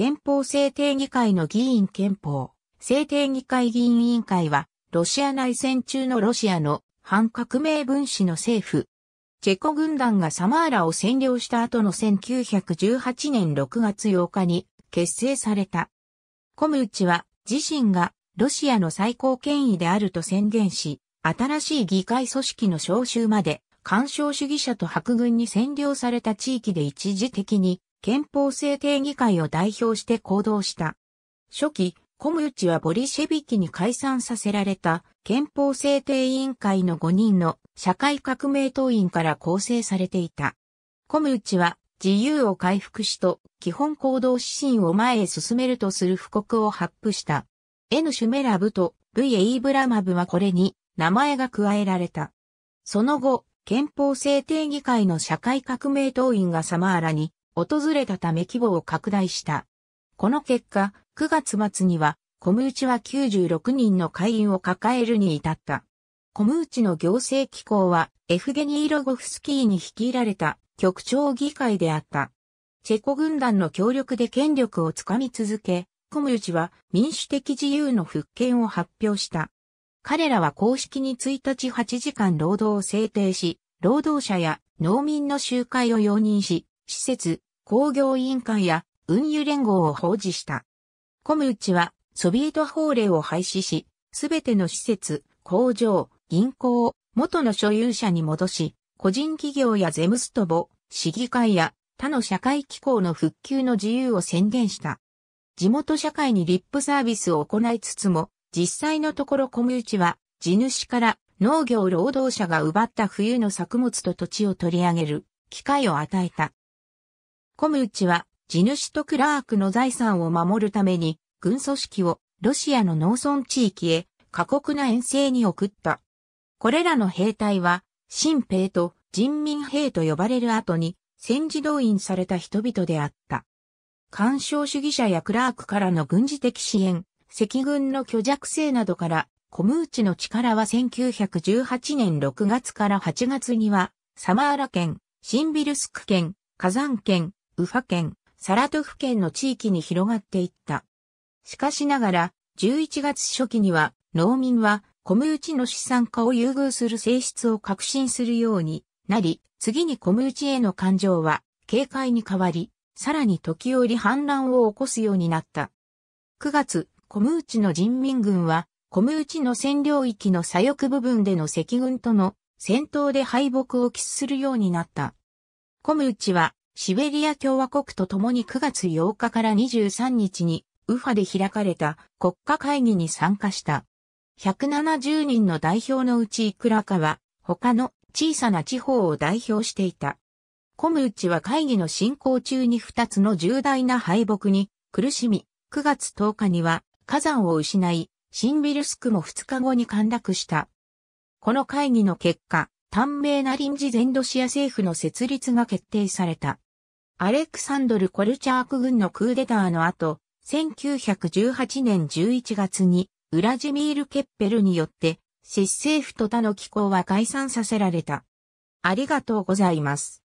憲法制定議会の議員憲法制定議会議員委員会は、ロシア内戦中のロシアの反革命分子の政府。チェコ軍団がサマーラを占領した後の1918年6月8日に結成された。コムウチは自身がロシアの最高権威であると宣言し、新しい議会組織の招集まで、干渉主義者と白軍に占領された地域で一時的に憲法制定議会を代表して行動した。初期、コムウチはボリシェビキに解散させられた憲法制定委員会の5人の社会革命党員から構成されていた。コムウチは自由を回復しと基本行動指針を前へ進めるとする布告を発布した。N シュメラブと V エイブラマブはこれに名前が加えられた。その後、憲法制定議会の社会革命党員がサマーラに訪れたため規模を拡大した。この結果、9月末には、コムウチは96人の会員を抱えるに至った。コムウチの行政機構は、エフゲニー・ロゴフスキーに率いられた局長議会であった。チェコ軍団の協力で権力をつかみ続け、コムウチは民主的自由の復権を発表した。彼らは公式に1日8時間労働を制定し、労働者や農民の集会を容認し、施設、工業委員会や運輸連合を放置した。コムウチはソビエト法令を廃止し、すべての施設、工場、銀行を元の所有者に戻し、個人企業やゼムストボ、市議会や他の社会機構の復旧の自由を宣言した。地元社会にリップサービスを行いつつも、実際のところコムウチは地主から農業労働者が奪った冬の作物と土地を取り上げる機会を与えた。コムウチは、地主とクラークの財産を守るために、軍組織をロシアの農村地域へ過酷な遠征に送った。これらの兵隊は、新兵と人民兵と呼ばれる後に、戦時動員された人々であった。干渉主義者やクラークからの軍事的支援、赤軍の虚弱性などから、コムーチの力は1918年6月から8月には、サマーラ県、シンビルスク県、火山県、ウファ県、サラトフ県の地域に広がっていった。しかしながら、11月初期には、農民は、コムウチの資産化を優遇する性質を確信するようになり、次にコムウチへの感情は、警戒に変わり、さらに時折反乱を起こすようになった。9月、コムウチの人民軍は、コムウチの占領域の左翼部分での赤軍との戦闘で敗北を喫するようになった。コムウチはシベリア共和国と共に9月8日から23日に、ウファで開かれた国家会議に参加した。170人の代表のうちいくらかは、他の小さな地方を代表していた。コムウチは会議の進行中に2つの重大な敗北に苦しみ、9月10日には火山を失い、シンビルスクも2日後に陥落した。この会議の結果、短命な臨時全ロシア政府の設立が決定された。アレクサンドル・コルチャーク軍のクーデターの後、1918年11月に、ウラジミール・ケッペルによって、執政府と他の機構は解散させられた。ありがとうございます。